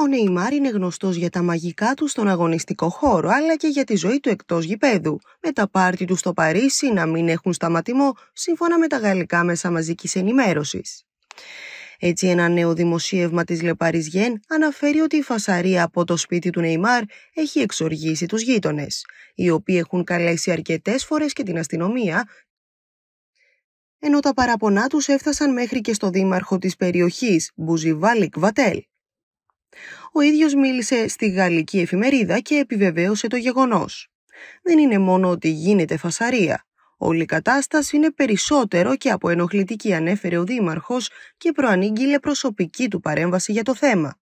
Ο Νεϊμάρ είναι γνωστός για τα μαγικά του στον αγωνιστικό χώρο, αλλά και για τη ζωή του εκτός γηπέδου, με τα πάρτι του στο Παρίσι να μην έχουν σταματημό, σύμφωνα με τα γαλλικά μέσα μαζικής ενημέρωσης. Έτσι, ένα νέο δημοσίευμα της Λεπαριζιέν αναφέρει ότι η φασαρία από το σπίτι του Νεϊμάρ έχει εξοργήσει τους γείτονες, οι οποίοι έχουν καλέσει αρκετές φορές και την αστυνομία, ενώ τα παραπονά τους έφτασαν μέχρι και στο δήμαρχο της περιοχής, Μπουζιβάλικ Βατέλ. Ο ίδιος μίλησε στη γαλλική εφημερίδα και επιβεβαίωσε το γεγονός. Δεν είναι μόνο ότι γίνεται φασαρία. Όλη η κατάσταση είναι περισσότερο και από ενοχλητική ανέφερε ο Δήμαρχος και προανήγγειλε προσωπική του παρέμβαση για το θέμα.